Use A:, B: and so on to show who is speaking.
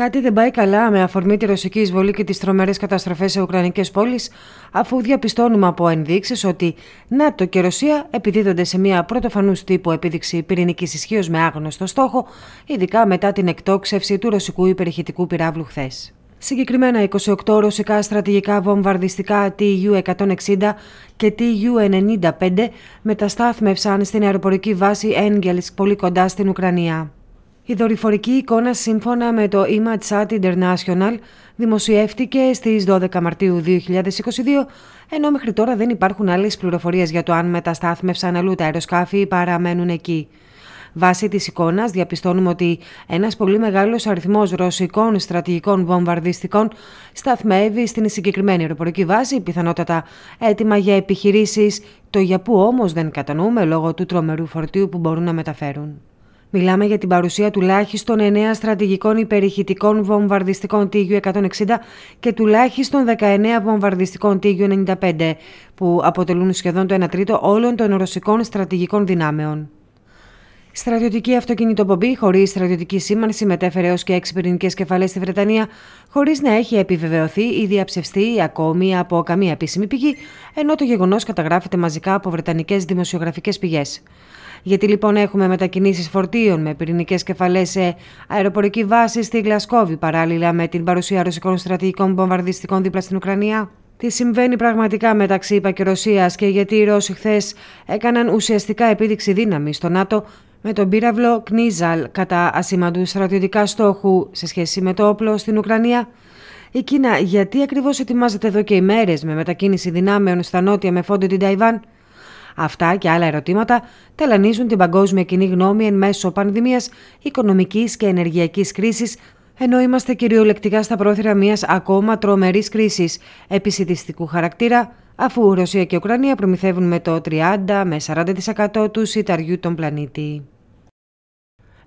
A: Κάτι δεν πάει καλά με αφορμή τη ρωσική εισβολή και τις τρομερές καταστροφές σε ουκρανικές πόλεις, αφού διαπιστώνουμε από ενδείξεις ότι ΝΑΤΟ και Ρωσία επιδίδονται σε μια πρωτοφανούς τύπου επίδειξη πυρηνικής ισχύως με άγνωστο στόχο, ειδικά μετά την εκτόξευση του ρωσικού υπερηχητικού πυράβλου χθες. Συγκεκριμένα 28 ρωσικά στρατηγικά βομβαρδιστικά TU-160 και TU-95 μεταστάθμευσαν στην αεροπορική βάση Έγγελς πολύ κοντά στην Ουκρανία. Η δορυφορική εικόνα σύμφωνα με το ImageSat International δημοσιεύτηκε στις 12 Μαρτίου 2022, ενώ μέχρι τώρα δεν υπάρχουν άλλες πληροφορίες για το αν μεταστάθμευσαν αλλού τα αεροσκάφη ή παραμένουν εκεί. Βάσει της εικόνας διαπιστώνουμε ότι ένας πολύ μεγάλος αριθμός ρωσικών στρατηγικών βομβαρδιστικών σταθμεύει στην συγκεκριμένη αεροπορική βάση, πιθανότατα έτοιμα για επιχειρήσεις, το για που όμως δεν κατανοούμε λόγω του τρομερού φορτίου που μπορούν να μεταφέρουν. Μιλάμε για την παρουσία τουλάχιστον 9 στρατηγικών υπερηχητικών βομβαρδιστικών τίγιου 160 και τουλάχιστον 19 βομβαρδιστικών τίγιου 95, που αποτελούν σχεδόν το 1 τρίτο όλων των ρωσικών στρατηγικών δυνάμεων. Στρατιωτική αυτοκινητοπομπή χωρίς στρατιωτική σήμανση μετέφερε έως και έξι πυρηνικές κεφαλές στη Βρετανία, χωρίς να έχει επιβεβαιωθεί ή διαψευστεί ακόμη από καμία επίσημη πηγή, ενώ το γεγονός καταγράφεται μαζικά από βρετανικές δημοσιογραφικές πηγές. Γιατί λοιπόν έχουμε μετακινήσεις φορτίων με πυρηνικές κεφαλές σε αεροπορική βάση στη Γλασκόβη, παράλληλα με την παρουσία ρωσικών στρατηγικών βομβαρδιστικών δίπλα στην Ουκρανία. Τι συμβαίνει πραγματικά μεταξύ ΙΠΑ και Ρωσίας και γιατί οι Ρώσοι χθες έκαναν ουσιαστικά επίδειξη δύναμης στο ΝΑΤΟ με τον πύραυλο Κνίζαλ κατά ασήμαντους στρατιωτικά στόχου σε σχέση με το όπλο στην Ουκρανία. Η Κίνα γιατί ακριβώς ετοιμάζεται εδώ και ημέρες με μετακίνηση δυνάμεων στα νότια με φόντο την Ταϊβάν. Αυτά και άλλα ερωτήματα ταλανίζουν την παγκόσμια κοινή γνώμη εν μέσω πανδημίας, οικονομικής και ενεργειακής κρίσης, ενώ είμαστε κυριολεκτικά στα πρόθυρα μιας ακόμα τρομερής κρίσης επισητιστικού χαρακτήρα, αφού Ρωσία και Ουκρανία προμηθεύουν με το 30 με 40% τους σιταριού των πλανήτη.